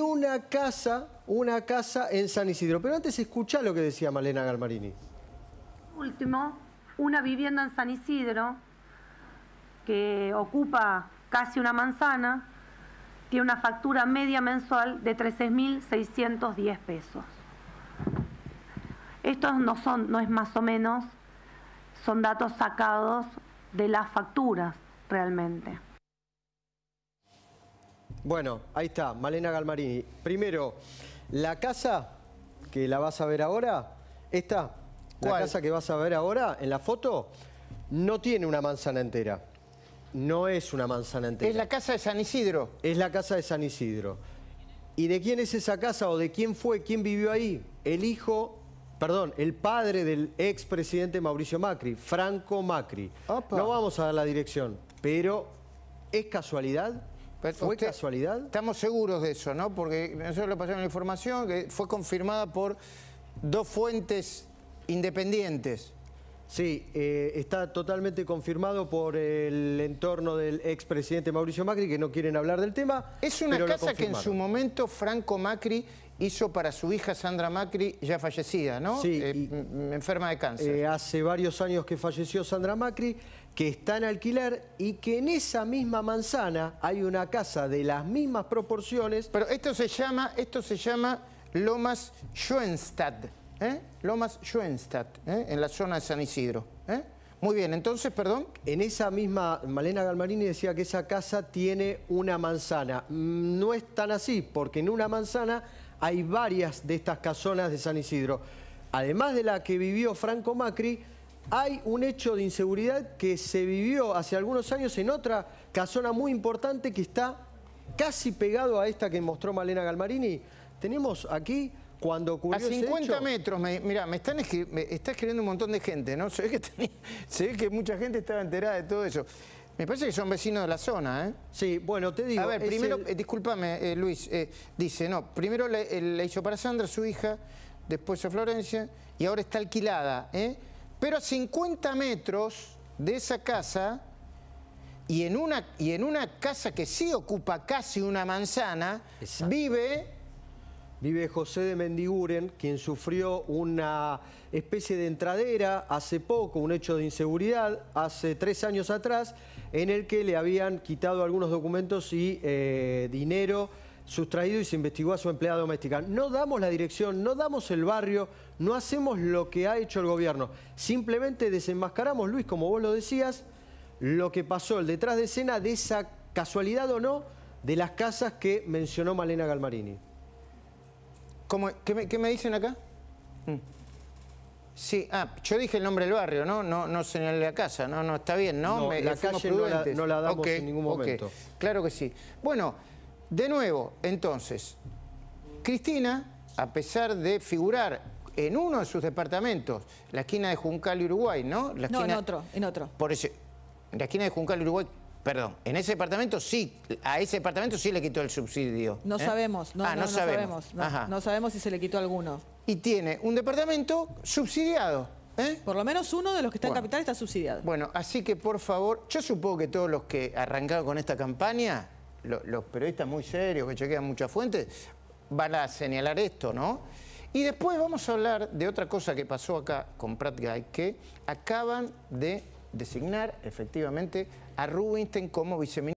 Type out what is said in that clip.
una casa, una casa en San Isidro. Pero antes escuchá lo que decía Malena Galmarini. Último, una vivienda en San Isidro que ocupa casi una manzana, tiene una factura media mensual de 13.610 pesos. Estos no son, no es más o menos, son datos sacados de las facturas realmente. Bueno, ahí está, Malena Galmarini. Primero, la casa que la vas a ver ahora, esta, la casa que vas a ver ahora en la foto, no tiene una manzana entera. No es una manzana entera. Es la casa de San Isidro. Es la casa de San Isidro. ¿Y de quién es esa casa o de quién fue, quién vivió ahí? El hijo, perdón, el padre del expresidente Mauricio Macri, Franco Macri. No vamos a dar la dirección, pero ¿es casualidad? ¿Fue casualidad? Estamos seguros de eso, ¿no? Porque nosotros le pasamos la información que fue confirmada por dos fuentes independientes. Sí, eh, está totalmente confirmado por el entorno del expresidente Mauricio Macri, que no quieren hablar del tema. Es una casa que en su momento Franco Macri hizo para su hija Sandra Macri, ya fallecida, ¿no? Sí. Eh, enferma de cáncer. Eh, hace varios años que falleció Sandra Macri, que está en alquiler y que en esa misma manzana hay una casa de las mismas proporciones. Pero esto se llama, esto se llama Lomas Schoenstadt, ¿eh? Lomas Schoenstadt, ¿eh? en la zona de San Isidro. Muy bien, entonces, perdón. En esa misma, Malena Galmarini decía que esa casa tiene una manzana. Mm, no es tan así, porque en una manzana hay varias de estas casonas de San Isidro. Además de la que vivió Franco Macri, hay un hecho de inseguridad que se vivió hace algunos años en otra casona muy importante que está casi pegado a esta que mostró Malena Galmarini. Tenemos aquí cuando ocurrió A 50 metros, mira, me están me está escribiendo un montón de gente, ¿no? se ve que mucha gente estaba enterada de todo eso. Me parece que son vecinos de la zona, ¿eh? Sí, bueno, te digo... A ver, primero, eh, discúlpame, eh, Luis, eh, dice, no, primero la hizo para Sandra, su hija, después a Florencia, y ahora está alquilada, ¿eh? Pero a 50 metros de esa casa, y en una, y en una casa que sí ocupa casi una manzana, vive vive José de Mendiguren, quien sufrió una especie de entradera hace poco, un hecho de inseguridad, hace tres años atrás, en el que le habían quitado algunos documentos y eh, dinero sustraído y se investigó a su empleada doméstica. No damos la dirección, no damos el barrio, no hacemos lo que ha hecho el gobierno. Simplemente desenmascaramos, Luis, como vos lo decías, lo que pasó, el detrás de escena de esa casualidad o no, de las casas que mencionó Malena Galmarini. ¿Cómo, qué, me, dicen acá? Mm. Sí, ah, yo dije el nombre del barrio, ¿no? No, no señalé la casa, no, no, está bien, ¿no? la calle no la, damos en ningún momento. Claro que sí. Bueno, de nuevo, entonces, Cristina, a pesar de figurar en uno de sus departamentos, la esquina de Juncal y Uruguay, ¿no? no, en otro, en otro. Por en la esquina de Juncal y Uruguay, Perdón, en ese departamento sí, a ese departamento sí le quitó el subsidio. No ¿eh? sabemos, ah, no, no, sabemos. No sabemos, si se le quitó alguno. Y tiene un departamento subsidiado. ¿eh? Por lo menos uno de los que está en capital está subsidiado. Bueno, así que por favor, yo supongo que todos los que arrancaron con esta campaña, los periodistas muy serios que chequean muchas fuentes, van a señalar esto, ¿no? Y después vamos a hablar de otra cosa que pasó acá con prat Guy, que acaban de designar efectivamente a Rubinstein como viceministro.